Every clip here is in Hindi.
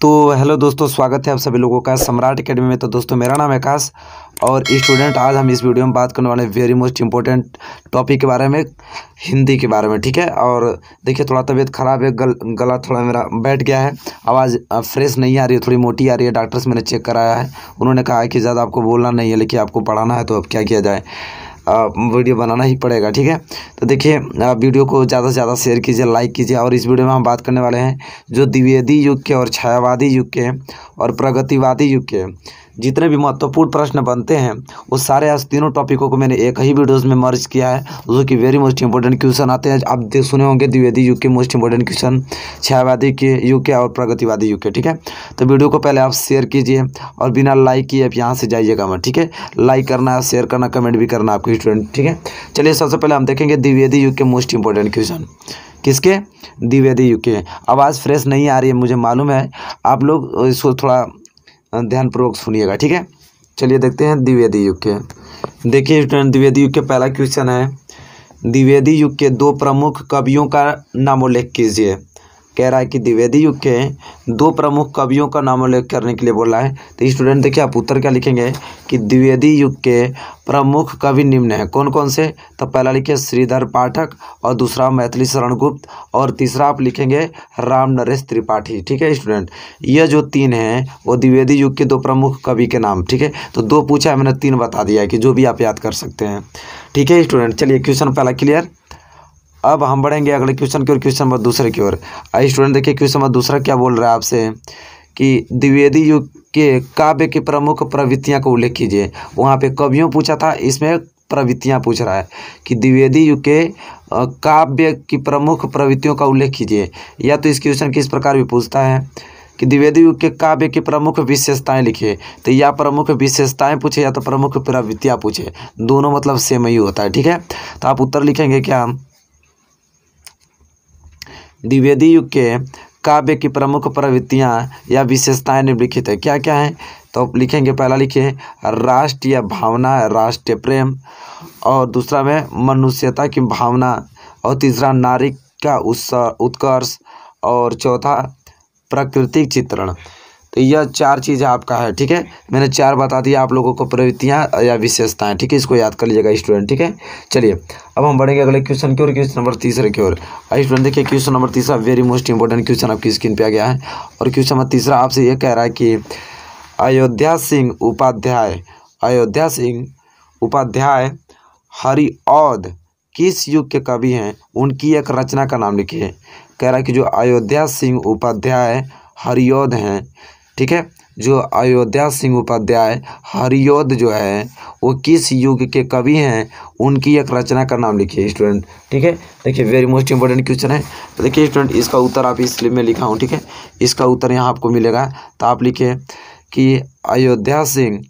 तो हेलो दोस्तों स्वागत है आप सभी लोगों का सम्राट अकेडमी में तो दोस्तों मेरा नाम है आकाश और स्टूडेंट आज हम इस वीडियो में बात करने वाले हैं वेरी मोस्ट इंपॉर्टेंट टॉपिक के बारे में हिंदी के बारे में ठीक है और देखिए थोड़ा तबीयत ख़राब है गल गला थोड़ा मेरा बैठ गया है आवाज़ फ्रेश नहीं आ रही है थोड़ी मोटी आ रही है डॉक्टर से मैंने चेक कराया है उन्होंने कहा है कि ज़्यादा आपको बोलना नहीं है लेकिन आपको पढ़ाना है तो अब क्या किया जाए वीडियो बनाना ही पड़ेगा ठीक है तो देखिए वीडियो को ज़्यादा से ज़्यादा शेयर कीजिए लाइक कीजिए और इस वीडियो में हम बात करने वाले हैं जो द्विवेदी युग के और छायावादी युग के और प्रगतिवादी युग के जितने भी महत्वपूर्ण प्रश्न बनते हैं वो सारे आज तीनों टॉपिकों को मैंने एक ही वीडियोस में मर्ज किया है जो कि वेरी मोस्ट इंपॉर्टेंट क्वेश्चन आते हैं आप देख सुने होंगे द्विवेदी युग के मोस्ट इंपॉर्टेंट क्वेश्चन छायावादी के यू के और प्रगतिवादी यू के ठीक है तो वीडियो को पहले आप शेयर कीजिए और बिना लाइक किए आप यहाँ से जाइएगा मैं ठीक है लाइक करना शेयर करना कमेंट भी करना आपके स्टूडेंट ठीक है चलिए सबसे पहले हम देखेंगे द्विवेदी युग के मोस्ट इंपॉर्टेंट क्वेश्चन किसके द्विवेदी यू के आवाज़ फ्रेश नहीं आ रही है मुझे मालूम है आप लोग इसको थोड़ा ध्यानपूर्वक सुनिएगा ठीक है चलिए देखते हैं द्विवेदी युग के देखिए स्टूडेंट द्विवेदी युग के पहला क्वेश्चन है द्विवेदी युग के दो प्रमुख कवियों का नाम उल्लेख कीजिए कह रहा है कि द्विवेदी युग के दो प्रमुख कवियों का नाम उल्लेख करने के लिए बोला है तो स्टूडेंट देखिए आप उत्तर क्या लिखेंगे कि द्विवेदी युग के प्रमुख कवि निम्न हैं कौन कौन से तो पहला लिखिए श्रीधर पाठक और दूसरा मैथिली शरण गुप्त और तीसरा आप लिखेंगे राम नरेश त्रिपाठी ठीक है स्टूडेंट ये जो तीन हैं वो द्विवेदी युग के दो प्रमुख कवि के नाम ठीक है तो दो पूछा है मैंने तीन बता दिया है कि जो भी आप याद कर सकते हैं ठीक है स्टूडेंट चलिए क्वेश्चन पहला क्लियर अब हम बढ़ेंगे अगले क्वेश्चन की ओर क्वेश्चन नंबर दूसरे की ओर आई स्टूडेंट देखिए क्वेश्चन नंबर दूसरा क्या बोल रहा है आपसे कि द्विवेदी युग के काव्य की प्रमुख प्रवृत्तियाँ का उल्लेख कीजिए वहाँ पे कवियों पूछा था इसमें प्रवृत्तियाँ पूछ रहा है कि द्विवेदी युग के काव्य की प्रमुख प्रवृत्तियों का उल्लेख कीजिए या तो इस क्वेश्चन किस प्रकार भी पूछता है कि द्विवेदी युग के काव्य की प्रमुख विशेषताएं लिखिए तो या प्रमुख विशेषताएं पूछे या तो प्रमुख प्रवृत्तियाँ पूछे दोनों मतलब सेम ही होता है ठीक है तो आप उत्तर लिखेंगे क्या द्विवेदी युग के काव्य की प्रमुख प्रवृत्तियाँ या विशेषताएं निम्नलिखित है क्या क्या हैं तो लिखेंगे पहला लिखिए राष्ट्रीय भावना राष्ट्रीय प्रेम और दूसरा में मनुष्यता की भावना और तीसरा नारी का उत्कर्ष और चौथा प्राकृतिक चित्रण तो यह चार चीज़ आपका है ठीक है मैंने चार बता दिया आप लोगों को प्रवृत्तियाँ या विशेषताएं ठीक है इसको याद कर लीजिएगा स्टूडेंट ठीक है चलिए अब हम बढ़ेंगे अगले क्वेश्चन की ओर क्वेश्चन नंबर तीसरे की ओर स्टूडेंट देखिए क्वेश्चन नंबर तीसरा वेरी मोस्ट इंपॉर्टेंट क्वेश्चन आपकी स्क्रीन पर आ गया है और क्वेश्चन नंबर तीसरा आपसे ये कह रहा है कि अयोध्या सिंह उपाध्याय अयोध्या सिंह उपाध्याय हरिऔध किस युग के कवि हैं उनकी एक रचना का नाम लिखिए कह रहा है कि जो अयोध्या सिंह उपाध्याय हरिओद हैं ठीक है जो अयोध्या सिंह उपाध्याय हरियोध जो है वो किस युग के कवि हैं उनकी एक रचना का नाम लिखिए स्टूडेंट ठीक है देखिए वेरी मोस्ट इंपॉर्टेंट क्वेश्चन है तो देखिए स्टूडेंट इसका उत्तर आप इस में लिखा हूँ ठीक है इसका उत्तर यहाँ आपको मिलेगा तो आप लिखिए कि अयोध्या सिंह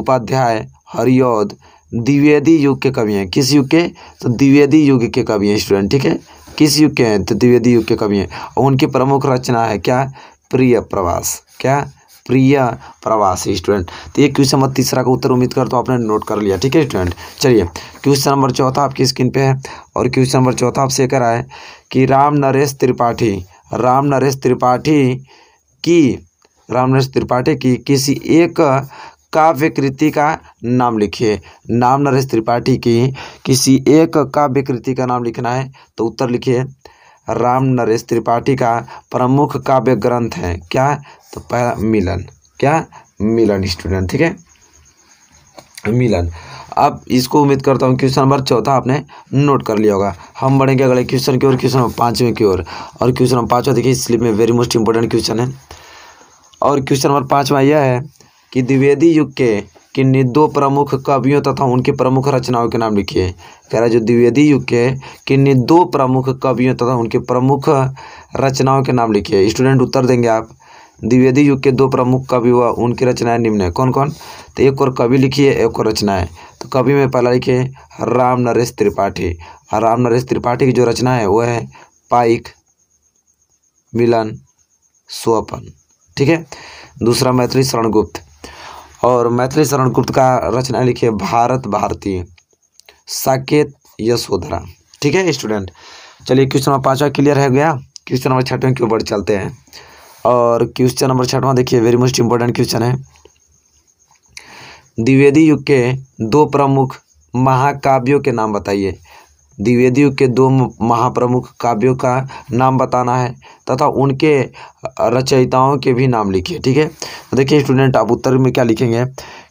उपाध्याय हरियोध द्विवेदी युग के कवि हैं किस युग के तो द्विवेदी युग के कवि हैं स्टूडेंट ठीक है किस युग के हैं तो द्विवेदी युग के कवि हैं और उनकी प्रमुख रचना है क्या प्रिय प्रवास क्या प्रिय प्रवासी स्टूडेंट तो ये क्वेश्चन नंबर तीसरा का उत्तर उम्मीद करता तो हूँ आपने नोट कर लिया ठीक है स्टूडेंट चलिए क्वेश्चन नंबर चौथा आपकी स्क्रीन पे है और क्वेश्चन नंबर चौथा आपसे कह रहा है कि राम नरेश त्रिपाठी राम नरेश त्रिपाठी की राम नरेश त्रिपाठी की किसी एक काव्य कृति का नाम लिखिए नाम नरेश त्रिपाठी की किसी एक काव्य कृति का नाम लिखना है तो उत्तर लिखिए राम नरेश त्रिपाठी का प्रमुख काव्य ग्रंथ है क्या तो पहला मिलन क्या मिलन स्टूडेंट ठीक है मिलन अब इसको उम्मीद करता हूँ क्वेश्चन नंबर चौथा आपने नोट कर लिया होगा हम बढ़ेंगे अगले क्वेश्चन की ओर क्वेश्चन नंबर पाँचवें की ओर और क्वेश्चन नंबर पाँचवा देखिए स्लिप में वेरी मोस्ट इंपॉर्टेंट क्वेश्चन है और क्वेश्चन नंबर पाँचवा यह है कि द्विवेदी युग के किन्नी दो प्रमुख कवियों तथा उनकी प्रमुख रचनाओं के नाम लिखिए कह रहा है जो द्विवेदी युग के किन्नी दो प्रमुख कवियों तथा उनके प्रमुख रचनाओं के नाम लिखिए स्टूडेंट उत्तर देंगे आप द्विवेदी युग के दो प्रमुख कवि हुआ उनकी रचनाएं निम्न है कौन कौन तो एक और कवि लिखी है एक और रचनाएं तो कवि में पहला लिखे राम नरेश त्रिपाठी और राम नरेश त्रिपाठी की जो रचना है वह है पाइक मिलन स्वपन ठीक है दूसरा मैथिली शरणगुप्त और मैथिली शरणगुप्त का रचना है भारत भारतीय साकेत यशोधरा ठीक है स्टूडेंट चलिए क्वेश्चन नंबर पाँचवा क्लियर है गया क्वेश्चन नंबर छठवें क्यों ऊपर चलते हैं और क्वेश्चन नंबर छठवां देखिए वेरी मोस्ट इंपॉर्टेंट क्वेश्चन है द्विवेदी युग के दो प्रमुख महाकाव्यों के नाम बताइए द्विवेदी युग के दो महाप्रमुख काव्यों का नाम बताना है तथा उनके रचयिताओं के भी नाम लिखिए ठीक है तो देखिए स्टूडेंट आप उत्तर में क्या लिखेंगे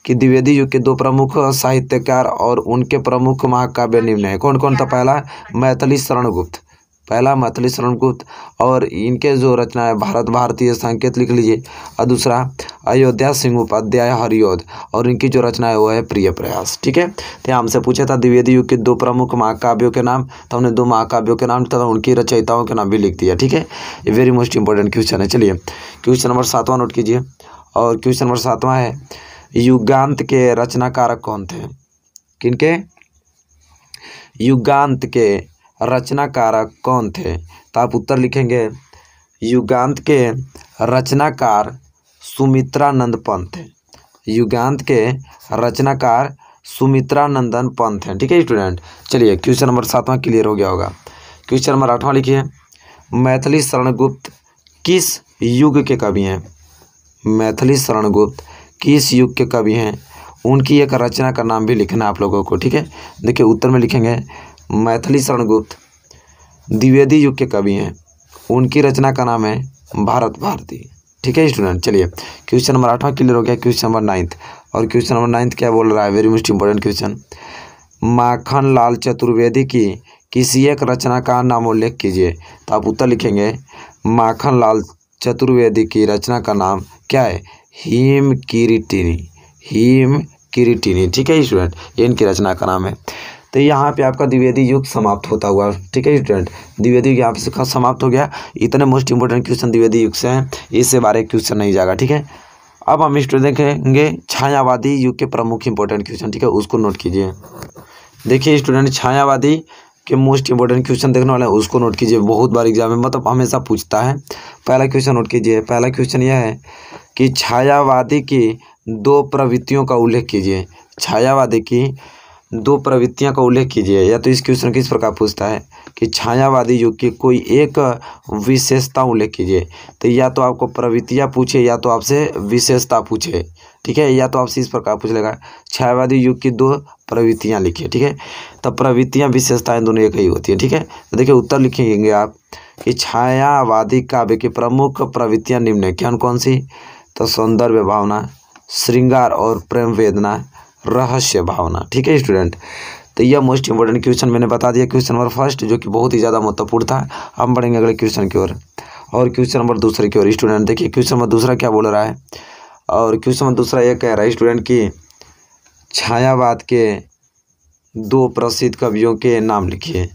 कि द्विवेदी युग के दो प्रमुख साहित्यकार और उनके प्रमुख महाकाव्य निम्न है कौन कौन था पहला मैथिली शरणगुप्त पहला मैथिली शरणगुप्त और इनके जो रचना है भारत भारतीय संकेत लिख लीजिए और दूसरा अयोध्या सिंह उपाध्याय हरियोध और इनकी जो रचना है वो है प्रिय प्रयास ठीक है तो हमसे पूछा था द्विवेदी युग के दो प्रमुख महाकाव्यों के नाम तो हमने दो महाकाव्यों के नाम तथा तो उनकी रचयिताओं के नाम भी लिख दिया ठीक है ये वेरी मोस्ट इंपॉर्टेंट क्वेश्चन है चलिए क्वेश्चन नंबर सातवां नोट कीजिए और क्वेश्चन नंबर सातवां है युगांत के रचनाकारक कौन थे किनके युगांत के रचनाकारक कौन थे तो आप उत्तर लिखेंगे युगांत के रचनाकार सुमित्रानंद पंत थे युगांत के रचनाकार सुमित्रानंदन पंत हैं ठीक है स्टूडेंट चलिए क्वेश्चन नंबर सातवां क्लियर हो गया होगा क्वेश्चन नंबर आठवां लिखिए मैथिली शरणगुप्त किस युग के कवि हैं मैथिली शरणगुप्त किस युग के कवि हैं उनकी एक रचना का नाम भी लिखना आप लोगों को ठीक है देखिए उत्तर में लिखेंगे मैथिली शरणगुप्त द्विवेदी युग के कवि हैं उनकी रचना का नाम है भारत भारती ठीक है स्टूडेंट चलिए क्वेश्चन नंबर आठवां क्लियर हो गया क्वेश्चन नंबर नाइन्थ और क्वेश्चन नंबर नाइन्थ क्या बोल रहा है very most important question Makhan Lal Chaturvedi की किसी एक रचना का नाम उल्लेख कीजिए तो आप उत्तर लिखेंगे माखन लाल चतुर्वेदी की रचना का नाम क्या है हीम किरिटिनी हीम किरिटिनी ठीक है स्टूडेंट इनकी रचना का नाम है तो यहाँ पे आपका द्विवेदी युग समाप्त होता हुआ ठीक है स्टूडेंट द्विवेदी युग यहाँ पे समाप्त हो गया इतने मोस्ट इंपोर्टेंट क्वेश्चन द्विवेदी युग से हैं इससे बारे क्वेश्चन नहीं जाएगा ठीक है अब हम स्टूडेंट देखेंगे छायावादी युग के प्रमुख इंपॉर्टेंट क्वेश्चन ठीक है उसको नोट कीजिए देखिए स्टूडेंट छायावादी के मोस्ट इंपोर्टेंट क्वेश्चन देखने वाले हैं उसको नोट कीजिए बहुत बार एग्जाम में मतलब हमेशा पूछता है पहला क्वेश्चन नोट कीजिए पहला क्वेश्चन यह है कि छायावादी की दो प्रवृत्तियों का उल्लेख कीजिए छायावादी की दो प्रवृत्तियाँ का उल्लेख कीजिए या तो इस क्वेश्चन किस प्रकार पूछता है कि छायावादी युग की कोई एक विशेषता उल्लेख कीजिए तो या तो आपको प्रवृत्तियाँ पूछे या तो आपसे विशेषता पूछे ठीक है या तो आपसे इस प्रकार पूछ लेगा छायावादी युग की दो प्रवृत्तियाँ लिखिए ठीक है तो प्रवृत्तियाँ विशेषताएँ दोनों एक ही होती है ठीक है तो देखिए उत्तर लिखेंगे आप कि छायावादी काव्य की प्रमुख प्रवृत्तियाँ निम्न है कौन कौन सी तो सौंदर्य भावना श्रृंगार और प्रेम वेदना रहस्य भावना ठीक है स्टूडेंट तो यह मोस्ट इंपॉर्टेंट क्वेश्चन मैंने बता दिया क्वेश्चन नंबर फर्स्ट जो कि बहुत ही ज़्यादा महत्वपूर्ण था हम बढ़ेंगे अगले क्वेश्चन की ओर और क्वेश्चन नंबर दूसरे की ओर स्टूडेंट देखिए क्वेश्चन नंबर दूसरा क्या बोल रहा है और क्वेश्चन नंबर दूसरा यह कह रहा है स्टूडेंट की छायावाद के दो प्रसिद्ध कवियों के नाम लिखिए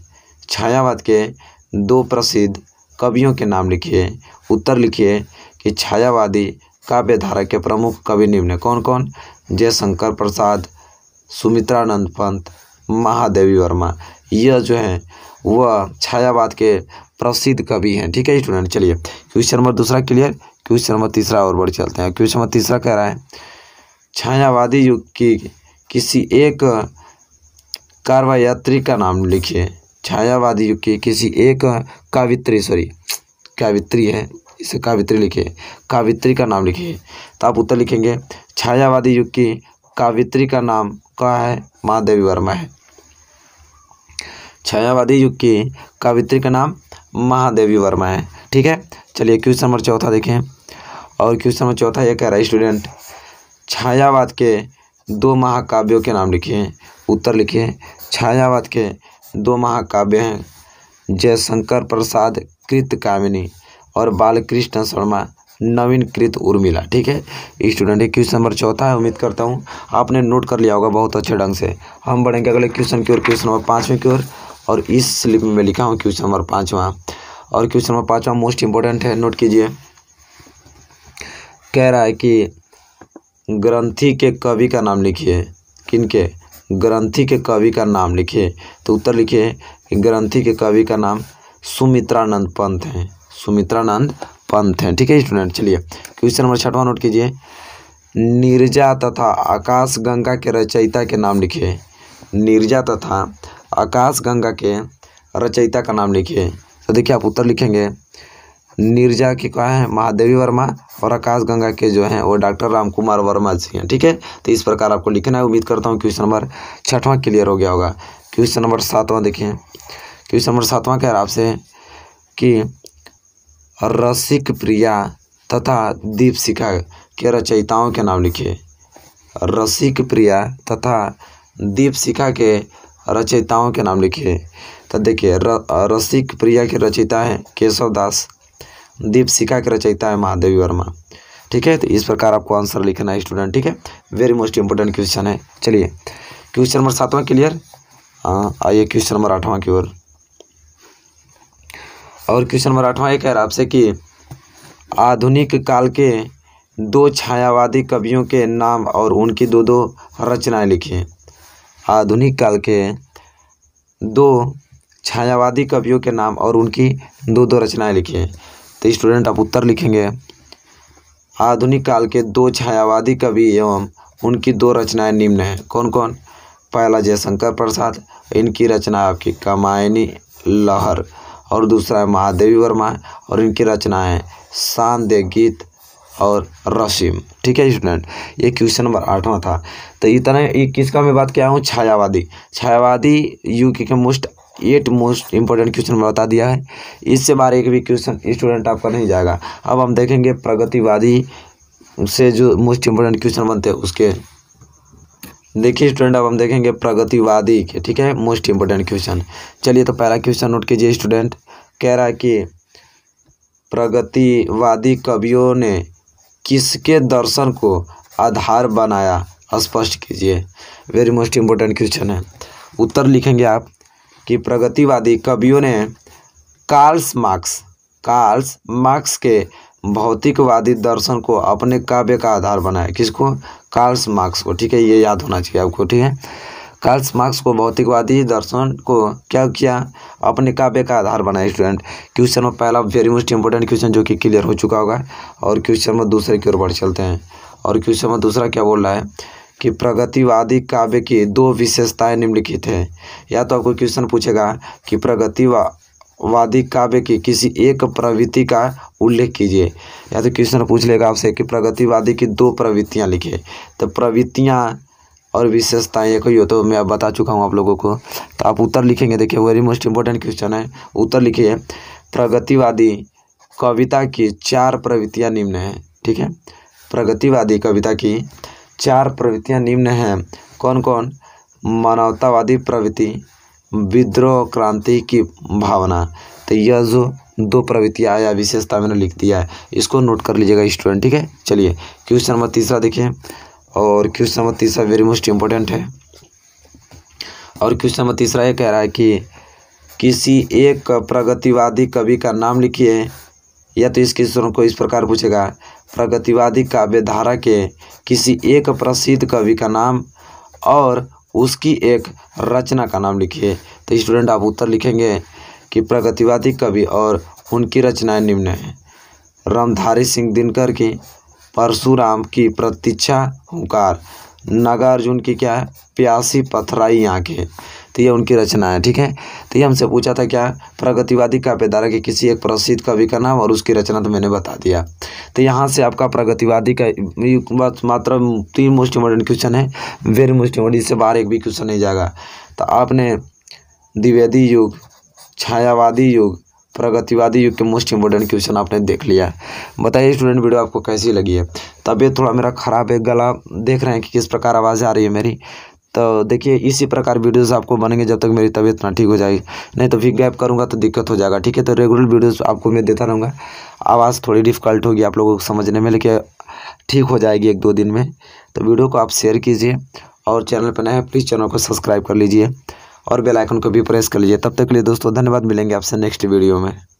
छायावाद के दो प्रसिद्ध कवियों के नाम लिखिए उत्तर लिखिए कि छायावादी काव्य धारा के प्रमुख कवि निम्न कौन कौन जयशंकर प्रसाद सुमित्रानंद पंत महादेवी वर्मा यह जो है वह छायावाद के प्रसिद्ध कवि हैं ठीक है स्टूडेंट चलिए क्वेश्चन नंबर दूसरा क्लियर क्वेश्चन नंबर तीसरा और बढ़ चलते हैं क्वेश्चन नंबर तीसरा कह रहा है छायावादी युग की किसी एक कार्वायात्री का नाम लिखिए छायावादी युग की किसी एक कावित्री सॉरी कावित्री है इसे कावित्री लिखिए कावित्री का नाम लिखिए तो आप उत्तर लिखेंगे छायावादी युग की कावित्री का नाम कहा है माँ देवी वर्मा है छायावादी युग की कावित्री का नाम महादेवी वर्मा है ठीक है चलिए क्वेश्चन नंबर चौथा देखें और क्वेश्चन नंबर चौथा ये कह रहा है स्टूडेंट छायावाद के दो महाकाव्यों के नाम लिखिए उत्तर लिखिए छायावाद के दो महाकाव्य हैं जयशंकर प्रसाद कृत कामिनी और बालकृष्ण शर्मा नवीनकृत उर्मिला ठीक है स्टूडेंट है क्वेश्चन नंबर चौथा है उम्मीद करता हूँ आपने नोट कर लिया होगा बहुत अच्छे ढंग से हम बढ़ेंगे अगले क्वेश्चन की ओर क्वेश्चन नंबर पाँचवें की ओर और इस स्लिप में लिखा हूँ क्वेश्चन नंबर पाँचवा और क्वेश्चन नंबर पाँचवा मोस्ट इम्पोर्टेंट है नोट कीजिए कह रहा है कि ग्रंथी के कवि का नाम लिखिए किनके ग्रंथी के कवि का नाम लिखिए तो उत्तर लिखिए ग्रंथी के कवि का नाम सुमित्रानंद पंत हैं सुमित्रानंद पंत हैं ठीक है स्टूडेंट चलिए क्वेश्चन नंबर छठवा नोट कीजिए निर्जा तथा आकाश गंगा के रचयिता के नाम लिखिए निर्जा तथा आकाश गंगा के रचयिता का नाम लिखिए तो देखिए आप उत्तर लिखेंगे निर्जा के क्या है महादेवी वर्मा और आकाश गंगा के जो हैं वो डॉक्टर राम कुमार वर्मा जी हैं ठीक है तो इस प्रकार आपको लिखना है उम्मीद करता हूँ क्वेश्चन नंबर छठवां क्लियर हो गया होगा क्वेश्चन नंबर सातवां देखिए क्वेश्चन नंबर सातवां कह रहा आपसे कि रसिक प्रिया तथा दीपशिका के रचयिताओं के नाम लिखिए रसिक प्रिया तथा दीपशिका के रचयिताओं के नाम लिखिए तो देखिए रसिक प्रिया के रचयिता है केशव दास दीपशिका के रचयिता है महादेवी वर्मा ठीक है तो इस प्रकार आपको आंसर लिखना है स्टूडेंट ठीक है वेरी मोस्ट इंपॉर्टेंट क्वेश्चन है चलिए क्वेश्चन नंबर सातवां क्लियर हाँ, आइए क्वेश्चन नंबर आठवां की ओर और क्वेश्चन नंबर आठवां एक है आपसे कि आधुनिक काल के दो छायावादी कवियों के नाम और उनकी दो दो रचनाएं लिखिए आधुनिक काल के दो छायावादी कवियों के नाम और उनकी दो दो रचनाएं लिखिए तो स्टूडेंट आप उत्तर लिखेंगे आधुनिक काल के दो छायावादी कवि एवं उनकी दो रचनाएं निम्न हैं कौन कौन पहला जयशंकर प्रसाद इनकी रचना आपकी कमायनी लहर और दूसरा है महादेवी वर्मा और इनकी रचना है शांत गीत और रसीम ठीक है स्टूडेंट ये क्वेश्चन नंबर आठवां था तो इतना ये किसका मैं बात किया हूँ छायावादी छायावादी यू के most at most important question में बता दिया है इससे बारे एक भी क्वेश्चन स्टूडेंट आपका नहीं जाएगा अब हम देखेंगे प्रगतिवादी से जो मोस्ट इंपॉर्टेंट क्वेश्चन बनते हैं उसके देखिए स्टूडेंट अब हम देखेंगे प्रगतिवादी के ठीक है मोस्ट इंपोर्टेंट क्वेश्चन चलिए तो पहला क्वेश्चन नोट कीजिए स्टूडेंट कह रहा है कि प्रगतिवादी कवियों ने किसके दर्शन को आधार बनाया स्पष्ट कीजिए वेरी मोस्ट इंपोर्टेंट क्वेश्चन है उत्तर लिखेंगे आप कि प्रगतिवादी कवियों ने कार्ल्स मार्क्स कार्ल्स मार्क्स के भौतिकवादी दर्शन को अपने काव्य का आधार बनाया किसको कार्ल्स मार्क्स को ठीक है ये याद होना चाहिए आपको ठीक है कार्ल्स मार्क्स को भौतिकवादी दर्शन को क्या किया अपने काव्य का आधार बनाया स्टूडेंट क्वेश्चन में पहला वेरी मोस्ट इंपॉर्टेंट क्वेश्चन जो कि क्लियर हो चुका होगा और क्वेश्चन में दूसरे की ओर बढ़ चलते हैं और क्वेश्चन में दूसरा क्या बोल रहा है कि प्रगतिवादी काव्य की दो विशेषताएं निम्नलिखित हैं या तो आपको क्वेश्चन पूछेगा कि प्रगतिवा वादी काव्य की किसी एक प्रवृत्ति का उल्लेख कीजिए या तो क्वेश्चन पूछ लेगा आपसे कि प्रगतिवादी की दो प्रवृत्तियाँ लिखिए तो प्रवृत्तियाँ और विशेषताएँ एक ही हो तो मैं बता चुका हूँ आप लोगों को तो आप उत्तर लिखेंगे देखिए वेरी मोस्ट इम्पोर्टेंट क्वेश्चन है उत्तर लिखिए प्रगतिवादी कविता की चार प्रवृत्तियाँ निम्न हैं ठीक है प्रगतिवादी कविता की चार प्रवृत्तियाँ निम्न हैं कौन कौन मानवतावादी प्रवृत्ति विद्रोह क्रांति की भावना तो यह जो दो प्रवृत्तियाँ या विशेषता मैंने लिख दिया है इसको नोट कर लीजिएगा स्टूडेंट ठीक है चलिए क्वेश्चन नंबर तीसरा देखिए और क्वेश्चन नंबर तीसरा वेरी मोस्ट इम्पोर्टेंट है और क्वेश्चन नंबर तीसरा ये कह रहा है कि किसी एक प्रगतिवादी कवि का नाम लिखिए या तो इस क्वेश्चन को इस प्रकार पूछेगा प्रगतिवादी काव्य धारा के किसी एक प्रसिद्ध कवि का नाम और उसकी एक रचना का नाम लिखिए तो स्टूडेंट आप उत्तर लिखेंगे कि प्रगतिवादी कवि और उनकी रचनाएं निम्न हैं रामधारी सिंह दिनकर की परशुराम की प्रतीक्षा हुकार नागार्जुन की क्या है प्यासी पथराई आँखें तो ये उनकी रचना है ठीक है तो ये हमसे पूछा था क्या प्रगतिवादी काव्यधारा के किसी एक प्रसिद्ध कवि का नाम और उसकी रचना तो मैंने बता दिया तो यहाँ से आपका प्रगतिवादी का मात्र तीन मोस्ट इम्पोर्टेंट क्वेश्चन है वेरी मोस्ट इम्पोर्टेंट इससे बाहर एक भी क्वेश्चन नहीं जाएगा तो आपने द्विवेदी युग छायावादी युग प्रगतिवादी युग के मोस्ट इंपॉर्टेंट क्वेश्चन आपने देख लिया बताइए स्टूडेंट वीडियो आपको कैसी लगी है तबीयत थोड़ा मेरा ख़राब है गला देख रहे हैं कि किस प्रकार आवाज़ आ रही है मेरी तो देखिए इसी प्रकार वीडियोस आपको बनेंगे जब तक मेरी तबीयत ना ठीक हो जाएगी नहीं तो फिर गैप करूँगा तो दिक्कत हो जाएगा ठीक है तो रेगुलर वीडियोस आपको मैं देता रहूँगा आवाज़ थोड़ी डिफ़िकल्ट होगी आप लोगों को समझने में लेकिन ठीक हो जाएगी एक दो दिन में तो वीडियो को आप शेयर कीजिए और चैनल पर नए हैं प्लीज़ चैनल को सब्सक्राइब कर लीजिए और बेलाइकन को भी प्रेस कर लीजिए तब तक के लिए दोस्तों धन्यवाद मिलेंगे आपसे नेक्स्ट वीडियो में